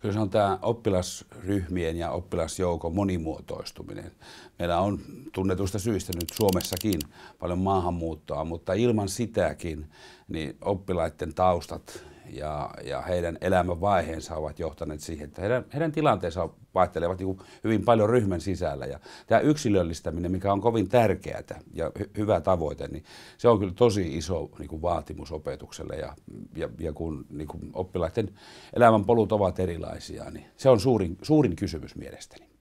Kyllä se on tämä oppilasryhmien ja oppilasjoukon monimuotoistuminen. Meillä on tunnetusta syistä nyt Suomessakin paljon maahanmuuttoa, mutta ilman sitäkin niin oppilaiden taustat ja, ja heidän elämänvaiheensa ovat johtaneet siihen, että heidän, heidän tilanteensa vaihtelevat niin hyvin paljon ryhmän sisällä. Ja tämä yksilöllistäminen, mikä on kovin tärkeää ja hy, hyvä tavoite, niin se on kyllä tosi iso niin kuin vaatimus opetukselle. Ja, ja, ja kun niin kuin oppilaiden elämänpolut ovat erilaisia, niin se on suurin, suurin kysymys mielestäni.